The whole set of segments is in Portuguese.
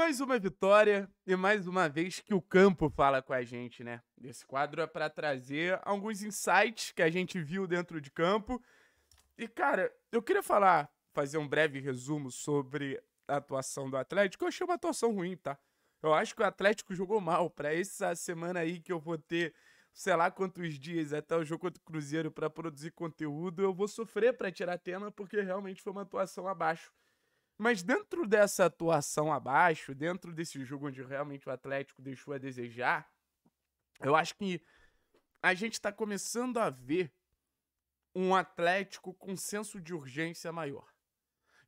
mais uma vitória e mais uma vez que o campo fala com a gente, né? Esse quadro é para trazer alguns insights que a gente viu dentro de campo. E cara, eu queria falar, fazer um breve resumo sobre a atuação do Atlético. Eu achei uma atuação ruim, tá? Eu acho que o Atlético jogou mal para essa semana aí que eu vou ter, sei lá quantos dias até o jogo contra o Cruzeiro para produzir conteúdo. Eu vou sofrer para tirar tema porque realmente foi uma atuação abaixo mas dentro dessa atuação abaixo, dentro desse jogo onde realmente o Atlético deixou a desejar, eu acho que a gente está começando a ver um Atlético com senso de urgência maior.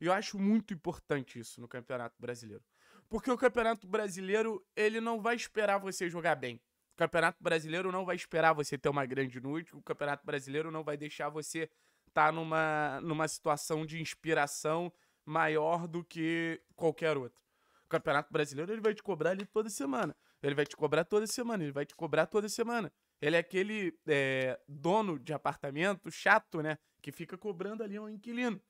E eu acho muito importante isso no Campeonato Brasileiro. Porque o Campeonato Brasileiro, ele não vai esperar você jogar bem. O Campeonato Brasileiro não vai esperar você ter uma grande noite. O Campeonato Brasileiro não vai deixar você estar tá numa, numa situação de inspiração maior do que qualquer outro. O Campeonato Brasileiro ele vai te cobrar ali toda semana. Ele vai te cobrar toda semana, ele vai te cobrar toda semana. Ele é aquele é, dono de apartamento chato, né? Que fica cobrando ali um inquilino.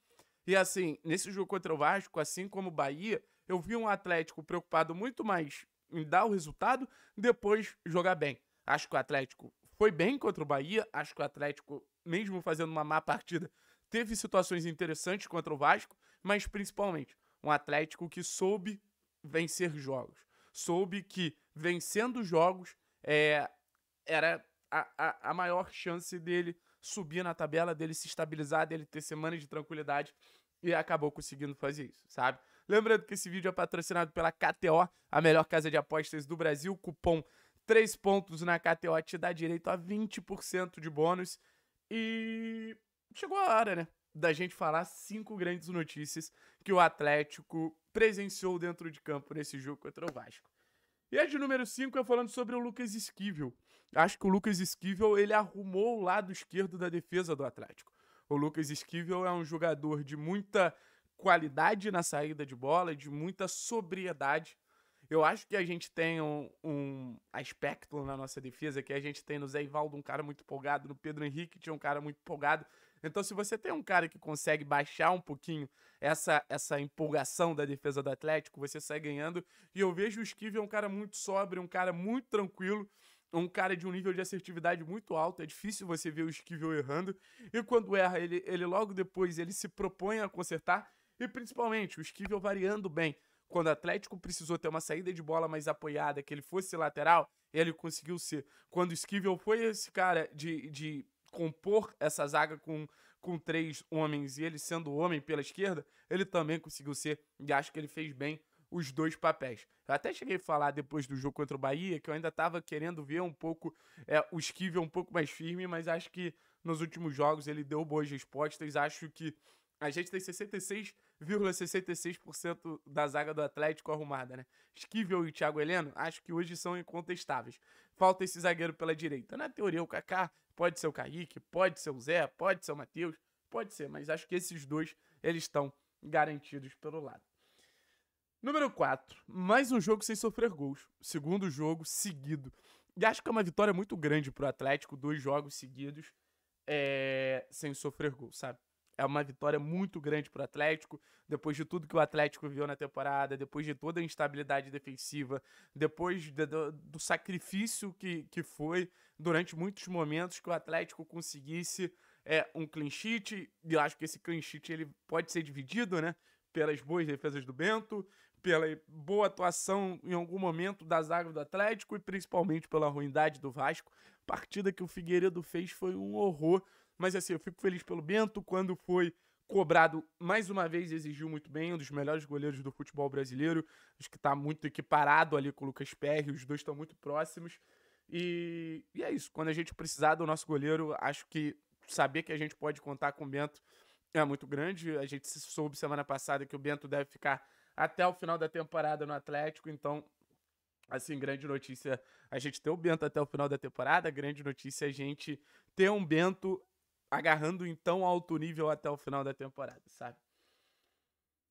E assim, nesse jogo contra o Vasco, assim como o Bahia, eu vi um Atlético preocupado muito mais em dar o resultado, depois jogar bem. Acho que o Atlético foi bem contra o Bahia, acho que o Atlético, mesmo fazendo uma má partida, teve situações interessantes contra o Vasco mas principalmente um Atlético que soube vencer jogos, soube que vencendo jogos é, era a, a, a maior chance dele subir na tabela, dele se estabilizar, dele ter semanas de tranquilidade e acabou conseguindo fazer isso, sabe? Lembrando que esse vídeo é patrocinado pela KTO, a melhor casa de apostas do Brasil. Cupom 3 pontos na KTO te dá direito a 20% de bônus. E chegou a hora, né? da gente falar cinco grandes notícias que o Atlético presenciou dentro de campo nesse jogo contra o Vasco. E a de número 5 é falando sobre o Lucas Esquivel. Acho que o Lucas Esquivel ele arrumou o lado esquerdo da defesa do Atlético. O Lucas Esquivel é um jogador de muita qualidade na saída de bola, de muita sobriedade. Eu acho que a gente tem um, um aspecto na nossa defesa que a gente tem no Zé Ivaldo, um cara muito empolgado, no Pedro Henrique tinha um cara muito empolgado, então, se você tem um cara que consegue baixar um pouquinho essa, essa empolgação da defesa do Atlético, você sai ganhando. E eu vejo o Esquive é um cara muito sóbrio, um cara muito tranquilo um cara de um nível de assertividade muito alto, é difícil você ver o Esquivel errando, e quando erra, ele, ele logo depois ele se propõe a consertar, e principalmente o Esquivel variando bem. Quando o Atlético precisou ter uma saída de bola mais apoiada, que ele fosse lateral, ele conseguiu ser. Quando o Esquivel foi esse cara de, de compor essa zaga com, com três homens e ele sendo homem pela esquerda, ele também conseguiu ser, e acho que ele fez bem os dois papéis. Eu até cheguei a falar depois do jogo contra o Bahia que eu ainda estava querendo ver um pouco é, o Esquivel um pouco mais firme, mas acho que nos últimos jogos ele deu boas respostas. Acho que a gente tem 66,66% ,66 da zaga do Atlético arrumada, né? Esquivel e Thiago Heleno, acho que hoje são incontestáveis. Falta esse zagueiro pela direita. Na teoria, o Kaká Pode ser o Kaique, pode ser o Zé, pode ser o Matheus, pode ser, mas acho que esses dois eles estão garantidos pelo lado. Número 4. Mais um jogo sem sofrer gols. Segundo jogo seguido. E acho que é uma vitória muito grande para o Atlético, dois jogos seguidos é, sem sofrer gols, sabe? é uma vitória muito grande para o Atlético, depois de tudo que o Atlético viu na temporada, depois de toda a instabilidade defensiva, depois de, do, do, sacrifício que, que foi durante muitos momentos que o Atlético conseguisse é, um clean sheet, e eu acho que esse clean sheet ele pode ser dividido, né? Pelas boas defesas do Bento, pela boa atuação em algum momento da zaga do Atlético e principalmente pela ruindade do Vasco. Partida que o Figueiredo fez foi um horror. Mas assim, eu fico feliz pelo Bento quando foi cobrado mais uma vez exigiu muito bem, um dos melhores goleiros do futebol brasileiro, acho que está muito equiparado ali com o Lucas Perry, os dois estão muito próximos. E, e, é isso, quando a gente precisar do nosso goleiro, acho que saber que a gente pode contar com o Bento é muito grande. A gente soube semana passada que o Bento deve ficar até o final da temporada no Atlético, então assim, grande notícia a gente ter o Bento até o final da temporada, grande notícia a gente ter um Bento agarrando em tão alto nível até o final da temporada, sabe?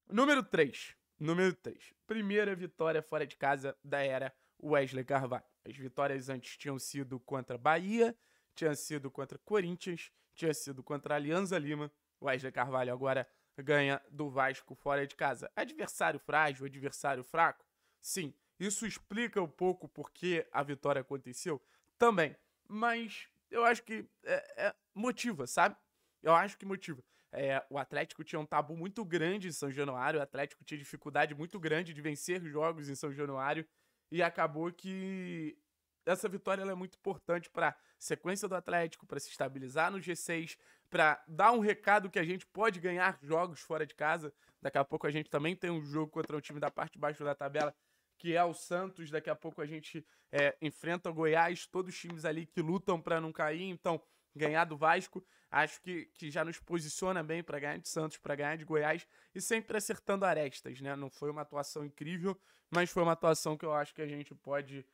Número 3. Número 3. Primeira vitória fora de casa da era Wesley Carvalho. As vitórias antes tinham sido contra Bahia, tinha sido contra Corinthians, tinha sido contra Alianza Lima. Wesley Carvalho agora ganha do Vasco fora de casa. Adversário frágil, adversário fraco? Sim. Isso explica um pouco porque a vitória aconteceu? Também. Mas eu acho que é, é, motiva, sabe? Eu acho que motiva. É, o Atlético tinha um tabu muito grande em São Januário, o Atlético tinha dificuldade muito grande de vencer jogos em São Januário e acabou que essa vitória é muito importante para sequência do Atlético, para se estabilizar no G6, para dar um recado que a gente pode ganhar jogos fora de casa. Daqui a pouco a gente também tem um jogo contra um time da parte de baixo da tabela que é o Santos. Daqui a pouco a gente é, enfrenta o Goiás, todos os times ali que lutam para não cair. Então, ganhar do Vasco, acho que, que já nos posiciona bem para ganhar de Santos, para ganhar de Goiás e sempre acertando arestas, né? Não foi uma atuação incrível, mas foi uma atuação que eu acho que a gente pode,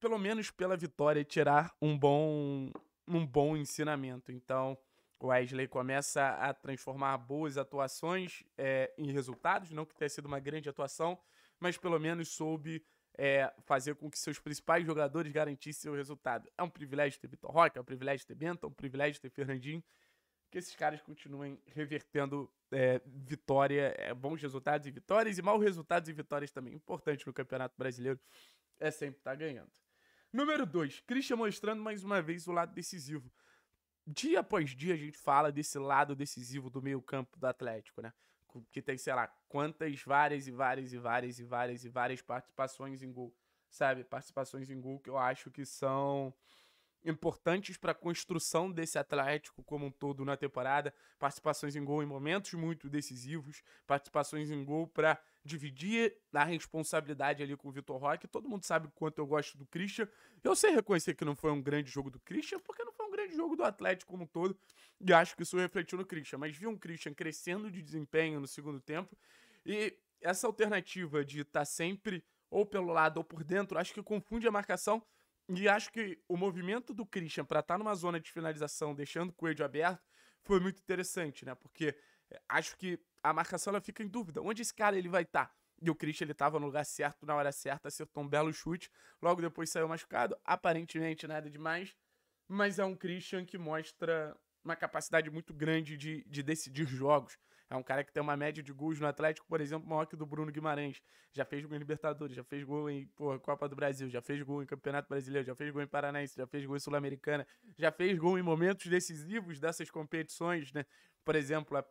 pelo menos pela vitória, tirar um bom, um bom ensinamento. Então. O Wesley começa a transformar boas atuações é, em resultados, não que tenha sido uma grande atuação, mas pelo menos soube é, fazer com que seus principais jogadores garantissem o resultado. É um privilégio ter Vitor Roque, é um privilégio ter Bento, é um privilégio ter Fernandinho. Que esses caras continuem revertendo é, vitória, é, bons resultados e vitórias, e maus resultados e vitórias também. Importante no Campeonato Brasileiro é sempre estar tá ganhando. Número 2, Christian mostrando mais uma vez o lado decisivo. Dia após dia a gente fala desse lado decisivo do meio-campo do Atlético, né? que tem, sei lá, quantas várias e várias e várias e várias e várias participações em gol, sabe? Participações em gol que eu acho que são importantes para a construção desse Atlético como um todo na temporada, participações em gol em momentos muito decisivos, participações em gol para dividir a responsabilidade ali com o Vitor Roque. Todo mundo sabe o quanto eu gosto do Christian. Eu sei reconhecer que não foi um grande jogo do Christian, porque não foi um grande jogo do Atlético como um todo, e acho que isso refletiu no Christian, mas vi um Christian crescendo de desempenho no segundo tempo e essa alternativa de estar tá sempre ou pelo lado ou por dentro, acho que confunde a marcação e acho que o movimento do Christian para estar tá numa zona de finalização, deixando o Coelho aberto, foi muito interessante, né? Porque eh, acho que a marcação ela fica em dúvida. Onde esse cara ele vai estar? Tá? E o Christian ele tava no lugar certo, na hora certa, acertou um belo chute. Logo depois saiu machucado. Aparentemente nada demais. Mas é um Christian que mostra uma capacidade muito grande de, de decidir jogos. É um cara que tem uma média de gols no Atlético, por exemplo, maior que o do Bruno Guimarães. Já fez gol em Libertadores, já fez gol em porra, Copa do Brasil, já fez gol em Campeonato Brasileiro, já fez gol em Paranaense, já fez gol em Sul-Americana, já fez gol em momentos decisivos dessas competições, né? Por exemplo, a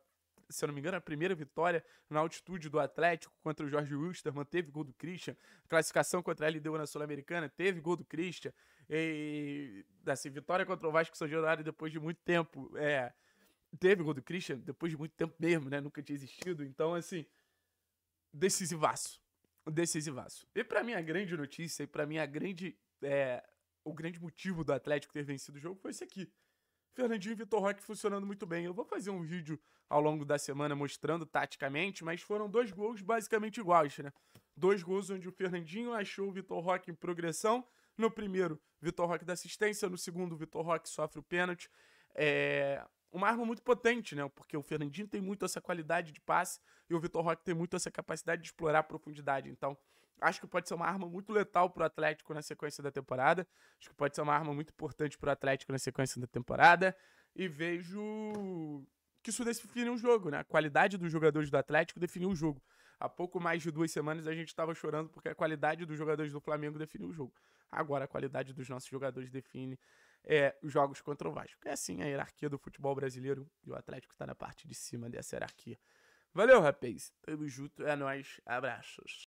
se eu não me engano, a primeira vitória na altitude do Atlético contra o Jorge Wilstermann, teve gol do Christian. Classificação contra a LDU na Sul-Americana, teve gol do Christian. E, assim, vitória contra o Vasco São Januário depois de muito tempo. É, teve gol do Christian depois de muito tempo mesmo, né? Nunca tinha existido. Então, assim, decisivaço. Decisivaço. E para mim a grande notícia, e para mim a grande. É, o grande motivo do Atlético ter vencido o jogo foi esse aqui. Fernandinho e Vitor Roque funcionando muito bem. Eu vou fazer um vídeo ao longo da semana mostrando taticamente, mas foram dois gols basicamente iguais, né? Dois gols onde o Fernandinho achou o Vitor Roque em progressão. No primeiro, Vitor Roque da assistência. No segundo, Vitor Roque sofre o pênalti. É uma arma muito potente, né? Porque o Fernandinho tem muito essa qualidade de passe e o Vitor Roque tem muito essa capacidade de explorar a profundidade. Então, acho que pode ser uma arma muito letal para o Atlético na sequência da temporada. Acho que pode ser uma arma muito importante para o Atlético na sequência da temporada. E vejo que isso define o jogo, né? A qualidade dos jogadores do Atlético definiu o jogo. Há pouco mais de duas semanas a gente estava chorando porque a qualidade dos jogadores do Flamengo definiu o jogo. Agora a qualidade dos nossos jogadores define é, jogos contra o Vasco. É assim a hierarquia do futebol brasileiro e o Atlético está na parte de cima dessa hierarquia. Valeu, rapaz. Tamo junto. É nóis. Abraços.